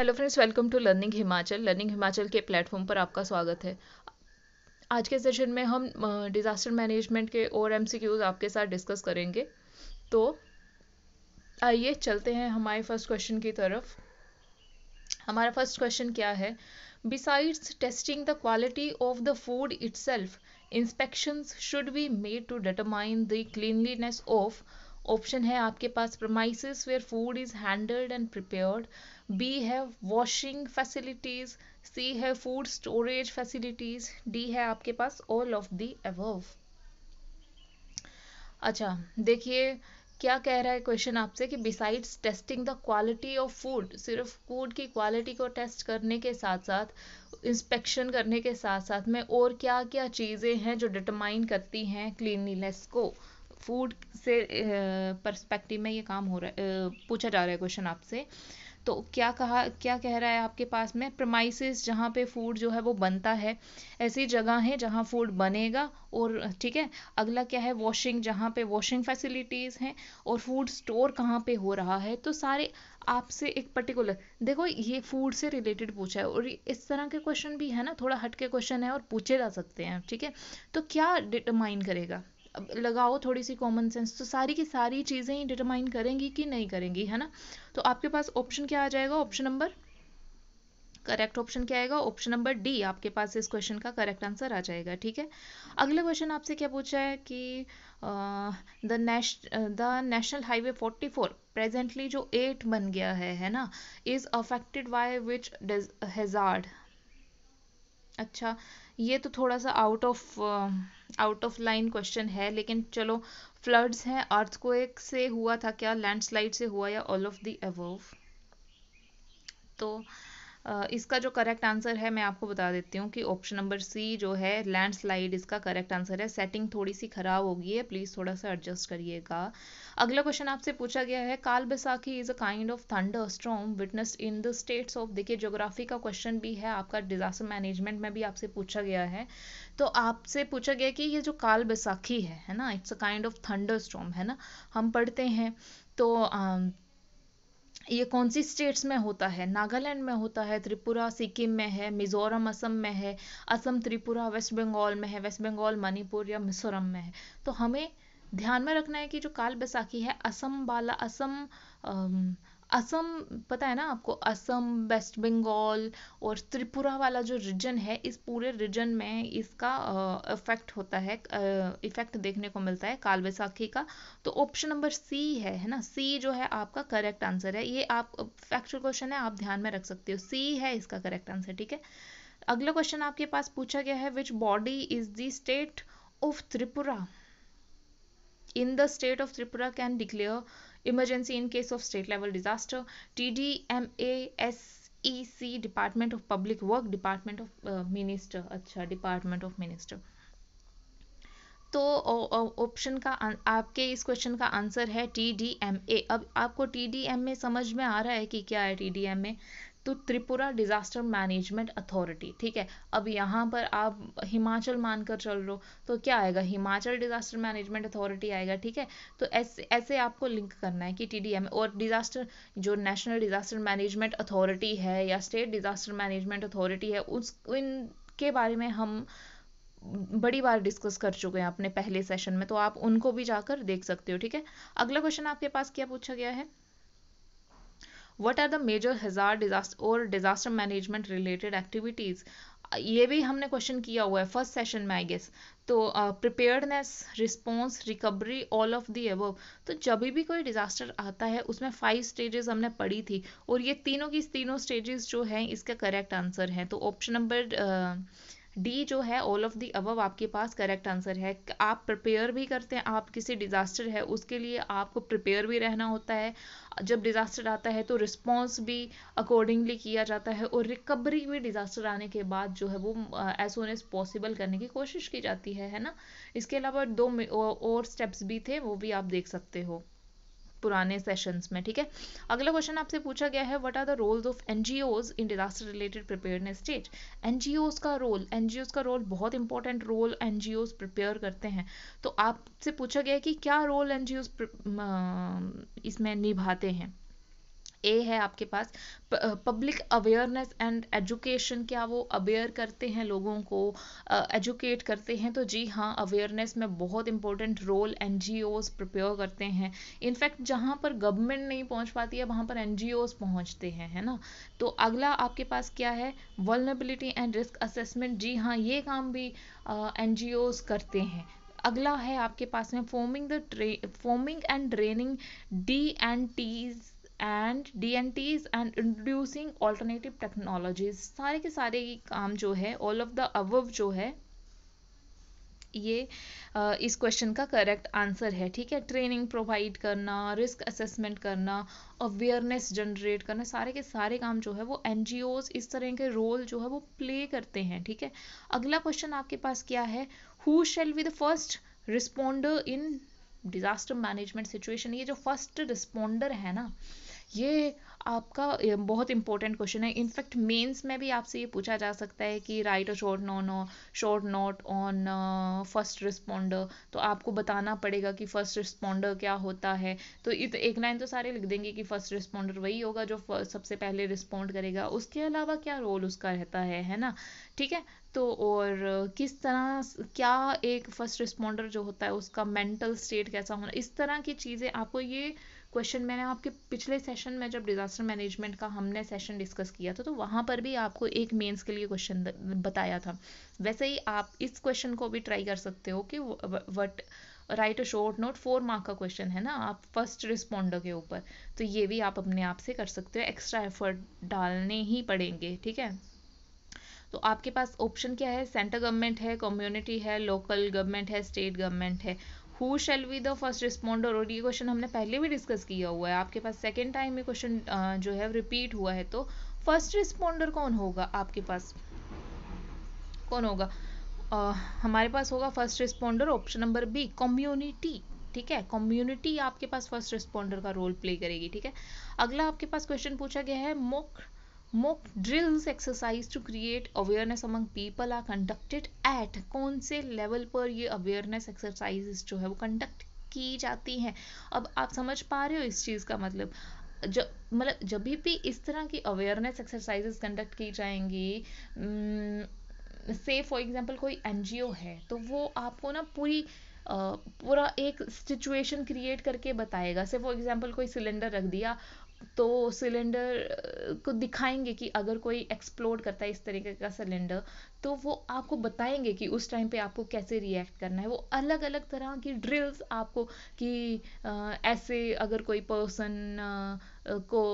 hello friends welcome to learning Himachal learning Himachal के platform पर आपका स्वागत है आज के सेशन में हम डिज़ास्टर मैनेजमेंट के और एम आपके साथ डिस्कस करेंगे तो आइए चलते हैं हमारे फर्स्ट क्वेश्चन की तरफ हमारा फर्स्ट क्वेश्चन क्या है testing the quality of the food food self inspection should be made to determine the cleanliness of option है आपके पास premises where food is handled and prepared B है वॉशिंग फैसिलिटीज सी है food storage facilities D है आपके पास all of the above अच्छा देखिए क्या कह रहा है क्वेश्चन आपसे कि besides testing the quality of food सिर्फ फूड की क्वालिटी को टेस्ट करने के साथ साथ इंस्पेक्शन करने के साथ साथ में और क्या क्या चीज़ें हैं जो डिटरमाइन करती हैं क्लीनलीनेस को फूड से पर्सपेक्टिव eh, में ये काम हो रहा है eh, पूछा जा रहा है क्वेश्चन आपसे तो क्या कहा क्या कह रहा है आपके पास में प्रमाइसिस जहाँ पे फूड जो है वो बनता है ऐसी जगह है जहाँ फूड बनेगा और ठीक है अगला क्या है वॉशिंग जहाँ पे वॉशिंग फैसिलिटीज़ हैं और फूड स्टोर कहाँ पे हो रहा है तो सारे आपसे एक पर्टिकुलर देखो ये फूड से रिलेटेड पूछा है और इस तरह के क्वेश्चन भी है ना थोड़ा हट के क्वेश्चन है और पूछे जा सकते हैं ठीक है तो क्या डिटरमाइन करेगा लगाओ थोड़ी सी कॉमन सेंस तो सारी की सारी चीज़ें ही डिटरमाइन करेंगी कि नहीं करेंगी है ना तो आपके पास ऑप्शन क्या आ जाएगा ऑप्शन नंबर करेक्ट ऑप्शन क्या आएगा ऑप्शन नंबर डी आपके पास इस क्वेश्चन का करेक्ट आंसर आ जाएगा ठीक है अगला क्वेश्चन आपसे क्या पूछा है कि द नेश द नेशनल हाईवे 44 प्रेजेंटली जो एट बन गया है है ना is affected by which hazard अच्छा ये तो थोड़ा सा out of out of line question है लेकिन चलो फ्लड्स हैं एक से हुआ था क्या लैंडस्लाइड से हुआ या ऑल ऑफ द एवोव तो इसका जो करेक्ट आंसर है मैं आपको बता देती हूँ कि ऑप्शन नंबर सी जो है लैंडस्लाइड इसका करेक्ट आंसर है सेटिंग थोड़ी सी खराब हो गई है प्लीज़ थोड़ा सा एडजस्ट करिएगा अगला क्वेश्चन आपसे पूछा गया है Kal Baisakhi is a kind of thunderstorm witness in the states of देखिए ज्योग्राफी का क्वेश्चन भी है आपका डिजास्टर मैनेजमेंट में भी आपसे पूछा गया है तो आपसे पूछा गया कि ये जो काल बैसाखी है है ना it's a kind of thunderstorm है ना हम पढ़ते हैं तो ये कौन सी स्टेट्स में होता है नागालैंड में होता है त्रिपुरा सिक्किम में है मिजोरम असम में है असम त्रिपुरा वेस्ट बंगाल में है वेस्ट बंगाल मणिपुर या मिजोरम में है तो हमें ध्यान में रखना है कि जो काल बैसाखी है असम वाला असम असम पता है ना आपको असम वेस्ट बंगाल और त्रिपुरा वाला जो रीजन है इस पूरे रीजन में इसका इफेक्ट होता है इफेक्ट देखने को मिलता है काल बैसाखी का तो ऑप्शन नंबर सी है है ना सी जो है आपका करेक्ट आंसर है ये आप फैक्चुअल क्वेश्चन है आप ध्यान में रख सकते हो सी है इसका करेक्ट आंसर ठीक है अगला क्वेश्चन आपके पास पूछा गया है which body is the state of Tripura in the state of Tripura can declare emergency in case of state level disaster tdmasec department of public work department of uh, minister acha department of minister तो option का आपके इस question का answer है T D M A अब आपको T D M A समझ में आ रहा है कि क्या है टी डी एम ए तो त्रिपुरा डिज़ास्टर मैनेजमेंट अथॉरिटी ठीक है अब यहाँ पर आप हिमाचल मानकर चल रहे हो तो क्या आएगा हिमाचल डिज़ास्टर मैनेजमेंट अथॉरिटी आएगा ठीक है तो ऐसे ऐसे आपको लिंक करना है कि टी और डिज़ास्टर जो नेशनल डिज़ास्टर मैनेजमेंट अथॉरिटी है या स्टेट डिज़ास्टर मैनेजमेंट अथॉरिटी है उस इन के बारे में हम बड़ी बार डिस्कस कर चुके हैं अपने पहले सेशन में तो आप उनको भी जाकर देख सकते हो ठीक है अगला क्वेश्चन आपके पास क्या पूछा गया है what are the major hazard disaster और डिजास्टर मैनेजमेंट रिलेटेड एक्टिविटीज़ ये भी हमने क्वेश्चन किया हुआ है फर्स्ट सेशन में आई गेस तो preparedness response recovery all of the above तो जब भी कोई डिजास्टर आता है उसमें फाइव स्टेजेस हमने पढ़ी थी और ये तीनों की तीनों स्टेजेस जो हैं इसका करेक्ट आंसर है तो ऑप्शन नंबर डी जो है ऑल ऑफ दी अबव आपके पास करेक्ट आंसर है आप प्रिपेयर भी करते हैं आप किसी डिज़ास्टर है उसके लिए आपको प्रिपेयर भी रहना होता है जब डिज़ास्टर आता है तो रिस्पॉन्स भी अकॉर्डिंगली किया जाता है और रिकवरी भी डिज़ास्टर आने के बाद जो है वो एज सोन एज पॉसिबल करने की कोशिश की जाती है है ना इसके अलावा दो और स्टेप्स भी थे वो भी आप देख सकते हो पुराने सेशंस में ठीक है अगला क्वेश्चन आपसे पूछा गया है what are the roles of NGOs in disaster related preparedness stage NGOs का रोल एनजीओज का रोल बहुत इंपॉर्टेंट रोल एनजीओज प्रिपेयर करते हैं तो आपसे पूछा गया है कि क्या रोल एनजीओज इसमें निभाते हैं ए है आपके पास पब्लिक अवेयरनेस एंड एजुकेशन क्या वो अवेयर करते हैं लोगों को एजुकेट uh, करते हैं तो जी हाँ अवेयरनेस में बहुत important role NGOs prepare करते हैं इनफैक्ट जहाँ पर गवर्नमेंट नहीं पहुँच पाती है वहाँ पर एन जी ओज़ पहुँचते हैं है ना तो अगला आपके पास क्या है वर्नेबिलिटी एंड रिस्क असेसमेंट जी हाँ ये काम भी एन जी ओज़ करते हैं अगला है आपके पास में फॉर्मिंग द ट्रे forming and training D and Ts and Ts and introducing alternative technologies सारे के सारे काम जो है ऑल ऑफ द अवव जो है ये इस क्वेश्चन का करेक्ट आंसर है ठीक है ट्रेनिंग प्रोवाइड करना रिस्क असेसमेंट करना अवेयरनेस जनरेट करना सारे के सारे काम जो है वो एन इस तरह के रोल जो है वो प्ले करते हैं ठीक है अगला क्वेश्चन आपके पास क्या है who shall be the first responder in disaster management situation ये जो फर्स्ट रिस्पोंडर है ना ये आपका बहुत इंपॉर्टेंट क्वेश्चन है इनफैक्ट मेंस में भी आपसे ये पूछा जा सकता है कि write a short no no short note on first responder तो आपको बताना पड़ेगा कि फर्स्ट रिस्पोंडर क्या होता है तो इत, एक लाइन तो सारे लिख देंगे कि फर्स्ट रिस्पोंडर वही होगा जो सबसे पहले रिस्पोंड करेगा उसके अलावा क्या रोल उसका रहता है है ना ठीक है तो और किस तरह क्या एक फर्स्ट रिस्पोंडर जो होता है उसका मेंटल स्टेट कैसा होना इस तरह की चीज़ें आपको ये क्वेश्चन मैंने आपके पिछले सेशन में जब डिज़ास्टर मैनेजमेंट का हमने सेशन डिस्कस किया था तो वहाँ पर भी आपको एक मेंस के लिए क्वेश्चन बताया था वैसे ही आप इस क्वेश्चन को भी ट्राई कर सकते हो कि what write a short note four mark का क्वेश्चन है ना आप फर्स्ट रिस्पॉन्डर के ऊपर तो ये भी आप अपने आप से कर सकते हो एक्स्ट्रा एफर्ट डालने ही पड़ेंगे ठीक है तो आपके पास ऑप्शन क्या है सेंटर गवर्नमेंट है कम्युनिटी है लोकल गवर्नमेंट है स्टेट गवर्नमेंट है who shall be the first responder और ये क्वेश्चन हमने पहले भी डिस्कस किया हुआ है आपके पास सेकेंड टाइम ये क्वेश्चन जो है रिपीट हुआ है तो फर्स्ट रिस्पॉन्डर कौन होगा आपके पास कौन होगा uh, हमारे पास होगा first responder option number B community ठीक है कम्युनिटी आपके पास फर्स्ट रिस्पॉन्डर का रोल प्ले करेगी ठीक है अगला आपके पास क्वेश्चन पूछा गया है mock mock drills exercise to create awareness among people are conducted at कौन से level पर ये awareness exercises जो है वो conduct की जाती हैं अब आप समझ पा रहे हो इस चीज़ का मतलब जब मतलब जब भी इस तरह की अवेयरनेस एक्सरसाइजेस कंडक्ट की जाएंगी से फॉर एग्जांपल कोई एनजीओ है तो वो आपको ना पूरी पूरा एक सिचुएशन क्रिएट करके बताएगा से फॉर एग्जांपल कोई सिलेंडर रख दिया तो सिलेंडर को दिखाएंगे कि अगर कोई एक्सप्लोड करता है इस तरीके का सिलेंडर तो वो आपको बताएंगे कि उस टाइम पे आपको कैसे रिएक्ट करना है वो अलग अलग तरह की ड्रिल्स आपको कि ऐसे अगर कोई पर्सन को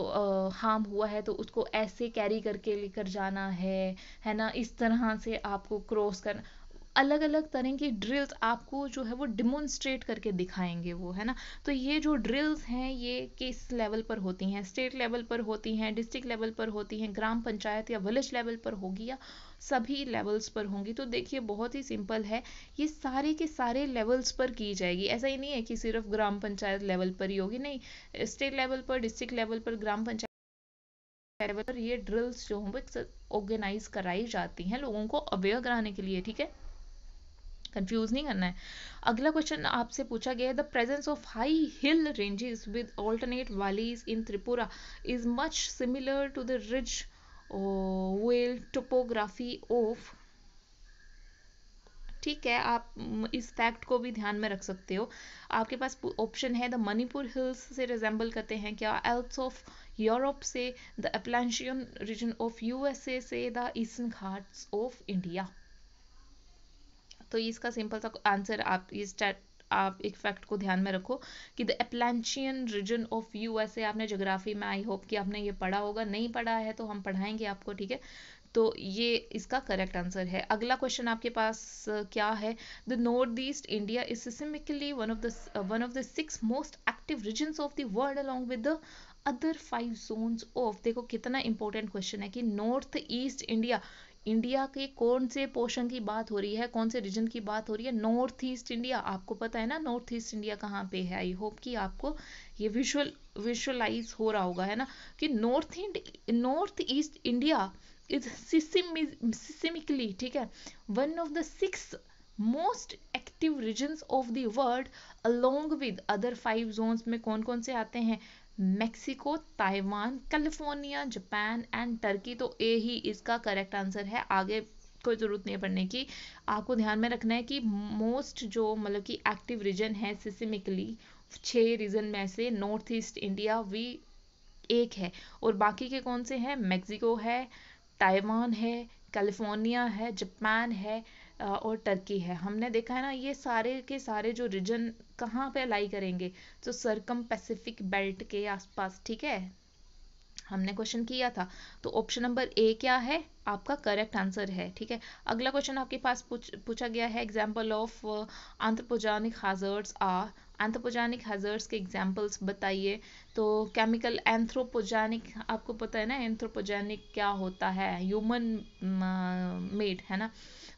हार्म हुआ है तो उसको ऐसे कैरी करके लेकर जाना है है ना इस तरह से आपको क्रॉस करना अलग अलग तरह की ड्रिल्स आपको जो है वो डिमोन्स्ट्रेट करके दिखाएंगे वो है ना तो ये जो ड्रिल्स हैं ये किस लेवल पर होती हैं स्टेट लेवल पर होती हैं डिस्ट्रिक्ट लेवल पर होती हैं ग्राम पंचायत या विलेज लेवल पर होगी या सभी लेवल्स पर होंगी तो देखिए बहुत ही सिंपल है ये सारे के सारे लेवल्स पर की जाएगी ऐसा ही नहीं है कि सिर्फ ग्राम पंचायत लेवल पर ही होगी नहीं स्टेट लेवल पर डिस्ट्रिक्ट लेवल पर ग्राम पंचायत लेवल पर ये ड्रिल्स जो हैं वो ऑर्गेनाइज कराई जाती हैं लोगों को अवेयर कराने के लिए ठीक है कंफ्यूज नहीं करना है अगला क्वेश्चन आपसे पूछा गया है the presence of high hill ranges with alternate valleys in Tripura is much similar to the ridge valley topography of ठीक है आप इस फैक्ट को भी ध्यान में रख सकते हो आपके पास ऑप्शन है द मणिपुर हिल्स से रिजेंबल करते हैं क्या एल्प्स ऑफ यूरोप से the Appalachian region of USA से the Eastern Ghats of India तो इसका सिंपल सा आंसर आप इस आप एक फैक्ट को ध्यान में रखो कि the Appalachian region of a आपने जोग्राफी में आई होप कि आपने ये पढ़ा होगा नहीं पढ़ा है तो हम पढ़ाएंगे आपको ठीक है तो ये इसका करेक्ट आंसर है अगला क्वेश्चन आपके पास क्या है the North East India is seismically one of the one of the six most active region of the world along with the other five zones of देखो कितना इंपॉर्टेंट क्वेश्चन है कि नॉर्थ ईस्ट इंडिया इंडिया के कौन से portion की बात हो रही है कौन से रीजन की बात हो रही है नॉर्थ ईस्ट इंडिया आपको पता है ना नॉर्थ ईस्ट इंडिया कहाँ पे है आई होप कि आपको ये विजुअल विजुअलाइज हो रहा होगा है ना कि North North East India is seismically ठीक है one of the six most active regions of the world along with other five zones में कौन कौन से आते हैं Mexico Taiwan California Japan and Turkey तो ए ही इसका करेक्ट आंसर है आगे कोई ज़रूरत नहीं पड़ने की आपको ध्यान में रखना है कि मोस्ट जो मतलब कि एक्टिव रीजन है सिस्मिकली छः रीजन में से नॉर्थ ईस्ट इंडिया भी एक है और बाकी के कौन से हैं मेक्सिको है ताइवान है कैलिफोर्निया है जापान है और टर्की है हमने देखा है ना ये सारे के सारे जो रीजन कहाँ पे अलाई करेंगे तो सरकम पैसिफिक बेल्ट के आसपास ठीक है हमने क्वेश्चन किया था तो ऑप्शन नंबर ए क्या है आपका करेक्ट आंसर है ठीक है अगला क्वेश्चन आपके पास पूछ, पूछा गया है example of anthropogenic hazards ah anthropogenic hazards के एग्जाम्पल्स बताइए तो केमिकल एंथ्रोपोजेनिक आपको पता है ना एंथ्रोपोजेनिक क्या होता है ह्यूमन मेड है ना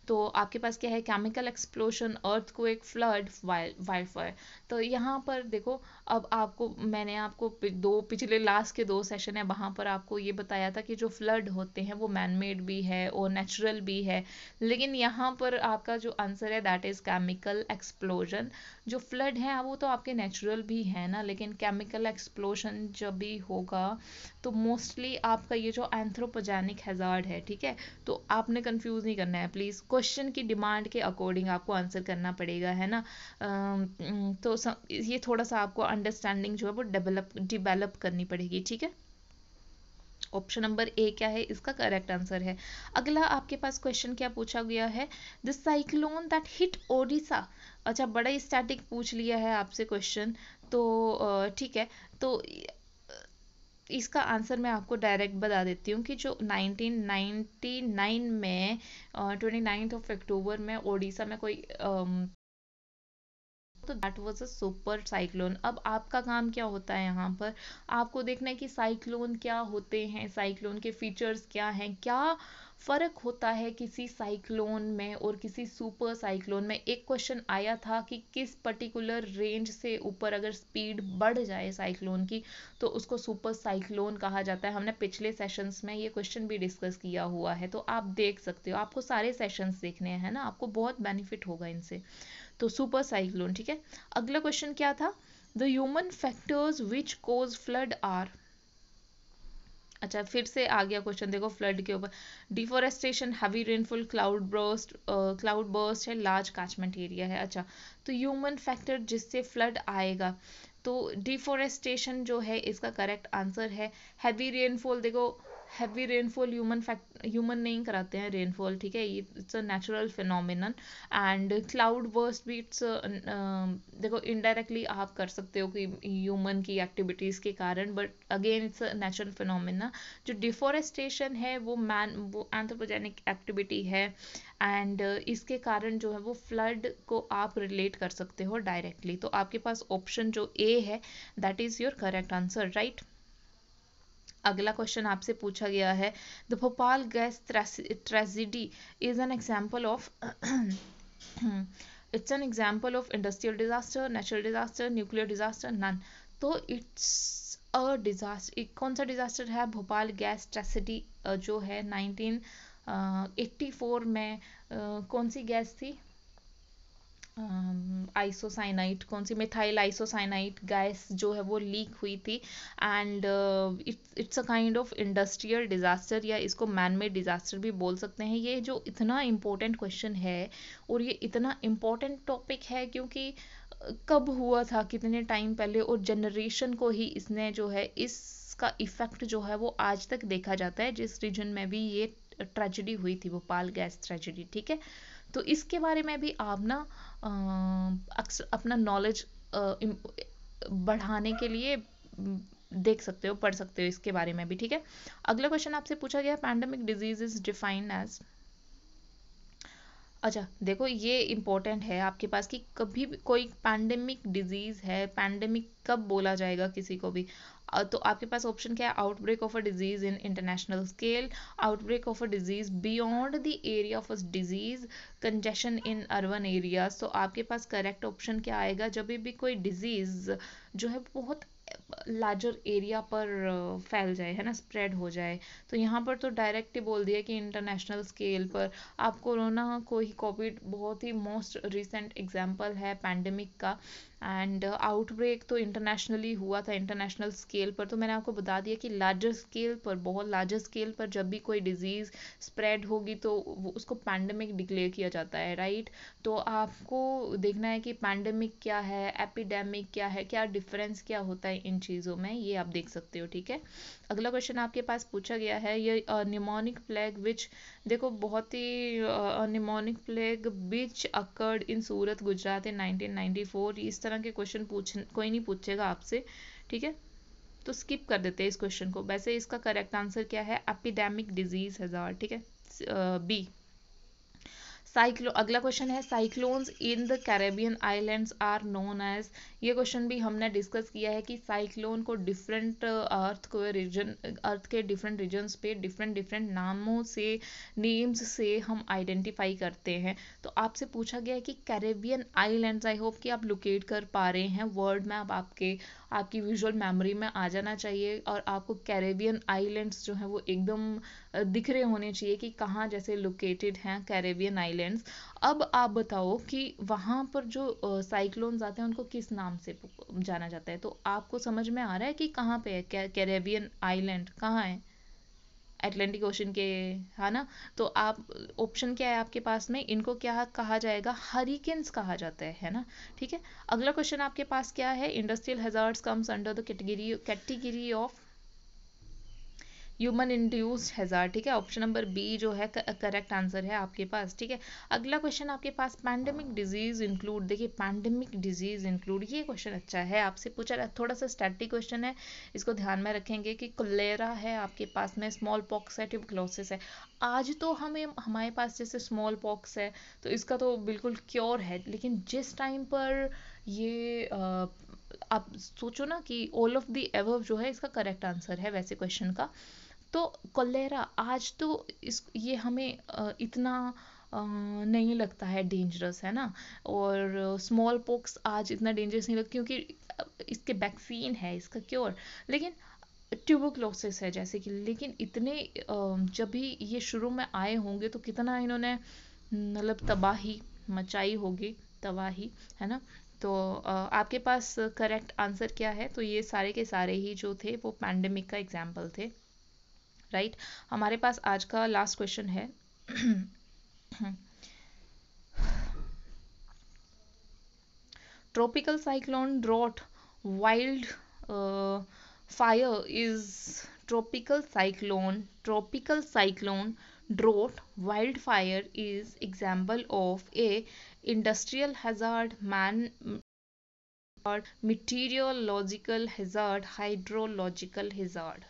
तो आपके पास क्या है केमिकल एक्सप्लोशन अर्थ को एक फ्लड वाइल्ड फायर तो यहाँ पर देखो अब आपको मैंने आपको दो पिछले लास्ट के दो सेशन है वहाँ पर आपको ये बताया था कि जो फ्लड होते हैं वो मैन मेड भी है और नेचुरल भी है लेकिन यहाँ पर आपका जो आंसर है दैट इज़ केमिकल एक्सप्लोजन जो फ्लड है वो तो आपके नेचुरल भी है ना लेकिन केमिकल एक्सप्लो एक्सप्लोशन जब भी होगा तो मोस्टली आपका ये जो एंथ्रोपोजेनिक हैज़ार्ड है ठीक है तो आपने कंफ्यूज नहीं करना है प्लीज़ क्वेश्चन की डिमांड के अकॉर्डिंग आपको आंसर करना पड़ेगा है ना तो ये थोड़ा सा आपको अंडरस्टैंडिंग जो है वो डेवलप डिवेलप करनी पड़ेगी ठीक है ऑप्शन नंबर ए क्या है इसका करेक्ट आंसर है अगला आपके पास क्वेश्चन क्या पूछा गया है the cyclone that hit Odisha अच्छा बड़ा ही स्टैटिक पूछ लिया है आपसे क्वेश्चन तो ठीक है तो इसका आंसर मैं आपको डायरेक्ट बता देती हूँ कि जो 1999 में ट्वेंटी नाइन्थ ऑफ अक्टूबर में ओडिशा में कोई तो that was a super cyclone अब आपका काम क्या होता है यहाँ पर आपको देखना है कि साइक्लोन क्या होते हैं साइक्लोन के फीचर्स क्या हैं क्या फ़र्क होता है किसी साइक्लोन में और किसी सुपर साइक्लोन में एक क्वेश्चन आया था कि किस पर्टिकुलर रेंज से ऊपर अगर स्पीड बढ़ जाए साइक्लोन की तो उसको सुपर साइक्लोन कहा जाता है हमने पिछले सेशंस में ये क्वेश्चन भी डिस्कस किया हुआ है तो आप देख सकते हो आपको सारे सेशंस देखने हैं ना आपको बहुत बेनिफिट होगा इनसे तो सुपर साइक्लोन ठीक है अगला क्वेश्चन क्या था the human factors which cause flood are अच्छा फिर से आ गया क्वेश्चन देखो फ्लड के ऊपर deforestation heavy rainfall cloudburst cloudburst है लार्ज कैचमेंट एरिया है अच्छा तो ह्यूमन फैक्टर जिससे फ्लड आएगा तो डिफोरेस्टेशन जो है इसका करेक्ट आंसर है हैवी रेनफॉल देखो heavy rainfall human fact human नहीं कराते हैं रेनफॉल ठीक है it's a natural phenomenon and cloudburst भी इट्स देखो इनडायरेक्टली आप कर सकते हो कि ह्यूमन की एक्टिविटीज़ के कारण but again it's a natural phenomena जो डिफॉरेस्टेशन है वो मैन वो एंथ्रोपोजेनिक एक्टिविटी है एंड uh, इसके कारण जो है वो फ्लड को आप रिलेट कर सकते हो डायरेक्टली तो आपके पास ऑप्शन जो ए है that is your correct answer right अगला क्वेश्चन आपसे पूछा गया है the Bhopal gas tragedy is an example of it's an example of industrial disaster natural disaster nuclear disaster none तो इट्स अ डिजास्टर कौन सा डिजास्टर है भोपाल गैस ट्रेसिडी जो है नाइनटीन एट्टी फोर में कौन सी गैस थी आइसोसाइनाइट कौन सी मिथाइल आइसोसाइनाइट गैस जो है वो लीक हुई थी and it's it's a kind of industrial disaster या इसको मैन मेड डिज़ास्टर भी बोल सकते हैं ये जो इतना इम्पोर्टेंट क्वेश्चन है और ये इतना इम्पोर्टेंट टॉपिक है क्योंकि uh, कब हुआ था कितने टाइम पहले और जनरेशन को ही इसने जो है इसका इफ़ेक्ट जो है वो आज तक देखा जाता है जिस रीजन में भी ये ट्रेजिडी हुई थी भोपाल गैस ट्रेजिडी ठीक है तो इसके बारे में भी आप ना अक्सर अपना नॉलेज बढ़ाने के लिए देख सकते हो पढ़ सकते हो इसके बारे में भी ठीक है अगला क्वेश्चन आपसे पूछा गया pandemic disease is defined as अच्छा देखो ये इम्पोर्टेंट है आपके पास कि कभी भी कोई पैंडेमिक डिजीज़ है पैंडेमिक कब बोला जाएगा किसी को भी तो आपके पास ऑप्शन क्या है outbreak of a disease in international scale outbreak of a disease beyond the area of a disease congestion in urban areas तो आपके पास करेक्ट ऑप्शन क्या आएगा जब भी कोई डिजीज़ जो है बहुत लार्जर एरिया पर फैल जाए है ना स्प्रेड हो जाए तो यहाँ पर तो डायरेक्ट ही बोल दिया कि इंटरनेशनल स्केल पर आप कोरोना को ही कोविड बहुत ही मोस्ट रिसेंट एग्जांपल है पैंडमिक का एंड आउटब्रेक uh, तो इंटरनेशनली हुआ था इंटरनेशनल स्केल पर तो मैंने आपको बता दिया कि लार्जर स्केल पर बहुत लार्जर स्केल पर जब भी कोई डिजीज़ स्प्रेड होगी तो उसको पैंडमिक डिक्लेयर किया जाता है राइट तो आपको देखना है कि पैंडमिक क्या है एपिडेमिक क्या है क्या डिफरेंस क्या होता है इन चीज़ों में ये आप देख सकते हो ठीक है अगला क्वेश्चन आपके पास पूछा गया है ये निमोनिक प्लेग विच देखो बहुत ही pneumonic plague which occurred in Surat Gujarat in 1994 इस तरह के क्वेश्चन पूछ कोई नहीं पूछेगा आपसे ठीक है तो स्किप कर देते हैं इस क्वेश्चन को वैसे इसका करेक्ट आंसर क्या है एपिडेमिक डिजीज हजार ठीक है बी साइक्लो अगला क्वेश्चन है cyclones in the Caribbean islands are known as ये क्वेश्चन भी हमने डिस्कस किया है कि साइक्लोन को डिफरेंट अर्थ uh, को रीजन अर्थ के डिफरेंट रीजन्स पे डिफरेंट डिफरेंट नामों से नेम्स से हम आइडेंटिफाई करते हैं तो आपसे पूछा गया है कि कैरेबियन आइलैंड्स आई होप कि आप लोकेट कर पा रहे हैं वर्ल्ड मैप आपके आपकी विजुअल मेमोरी में आ जाना चाहिए और आपको कैरेबियन आइलैंड्स जो हैं वो एकदम दिख रहे होने चाहिए कि कहाँ जैसे लोकेटेड हैं कैरेबियन आइलैंड्स अब आप बताओ कि वहाँ पर जो साइक्लोन्स आते हैं उनको किस नाम से जाना जाता है तो आपको समझ में आ रहा है कि कहाँ पे है कैरेबियन आइलैंड कहाँ है अटलांटिक ओशन के है ना तो आप ऑप्शन क्या है आपके पास में इनको क्या कहा जाएगा हरिकेन्स कहा जाता है है ना ठीक है अगला क्वेश्चन आपके पास क्या है industrial hazards comes under the category category of human induced hazard ठीक है ऑप्शन नंबर बी जो है करेक्ट आंसर है आपके पास ठीक है अगला क्वेश्चन आपके पास पैंडेमिक डिजीज इंक्लूड देखिए पैंडेमिक डिजीज इंक्लूड ये क्वेश्चन अच्छा है आपसे पूछा रहा थोड़ा सा स्टैटिक क्वेश्चन है इसको ध्यान में रखेंगे कि कलेरा है आपके पास में स्मॉल पॉक्स है ट्यूबक्लोसिस है आज तो हमें हमारे पास जैसे स्मॉल पॉक्स है तो इसका तो बिल्कुल क्योर है लेकिन जिस टाइम पर ये आ, आप सोचो ना कि ऑल ऑफ दी एवव जो है इसका करेक्ट आंसर है वैसे क्वेश्चन का तो कॉलेरा आज तो इस ये हमें इतना नहीं लगता है डेंजरस है ना और स्मॉल पॉक्स आज इतना डेंजरस नहीं लगता क्योंकि इसके वैक्सीन है इसका क्योर लेकिन ट्यूबोक्लोसिस है जैसे कि लेकिन इतने जब भी ये शुरू में आए होंगे तो कितना इन्होंने मतलब तबाही मचाई होगी तबाही है ना तो आपके पास करेक्ट आंसर क्या है तो ये सारे के सारे ही जो थे वो पैंडमिक का एग्जाम्पल थे राइट हमारे पास आज का लास्ट क्वेश्चन है tropical cyclone drought wild fire is tropical cyclone tropical cyclone drought wild fire is example of a industrial hazard man meteorological hazard hydrological hazard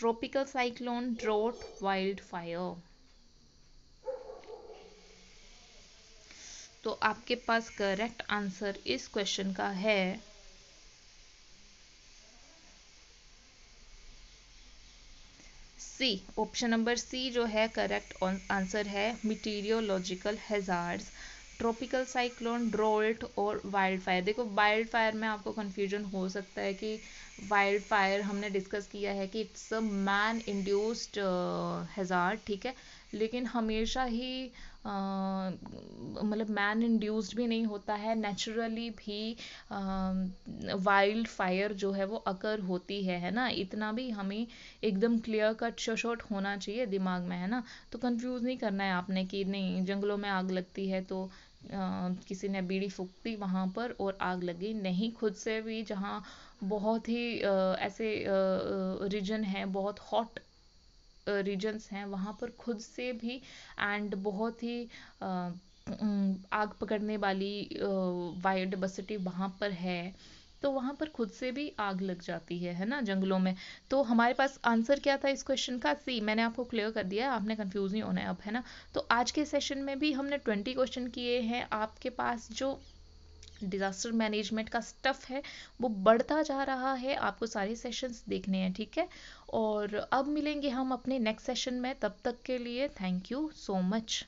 tropical cyclone drought wild fire तो आपके पास correct answer इस question का है C option number C जो है correct answer है meteorological hazards tropical cyclone drought और वाइल्ड फायर देखो वाइल्ड फायर में आपको कन्फ्यूजन हो सकता है कि वाइल्ड फायर हमने डिस्कस किया है कि इट्स अ मैन इंड्यूस्ड हज़ार ठीक है लेकिन हमेशा ही uh, मतलब मैन इंड्यूस्ड भी नहीं होता है नेचुरली भी वाइल्ड um, फायर जो है वो अकर होती है है ना इतना भी हमें एकदम क्लियर कट शोशोट होना चाहिए दिमाग में है ना तो कंफ्यूज नहीं करना है आपने कि नहीं जंगलों में आग लगती है तो किसी ने बीड़ी फूकती दी वहाँ पर और आग लगी नहीं खुद से भी जहाँ बहुत ही ऐसे रीजन हैं बहुत हॉट रीजन्स हैं वहाँ पर खुद से भी एंड बहुत ही आग पकड़ने वाली बायोडिवर्सिटी वहाँ पर है तो वहाँ पर खुद से भी आग लग जाती है है ना जंगलों में तो हमारे पास आंसर क्या था इस क्वेश्चन का सी मैंने आपको क्लियर कर दिया है आपने कंफ्यूज नहीं होना है अब है ना तो आज के सेशन में भी हमने ट्वेंटी क्वेश्चन किए हैं आपके पास जो डिज़ास्टर मैनेजमेंट का स्टफ़ है वो बढ़ता जा रहा है आपको सारे सेशंस देखने हैं ठीक है और अब मिलेंगे हम अपने नेक्स्ट सेशन में तब तक के लिए थैंक यू सो मच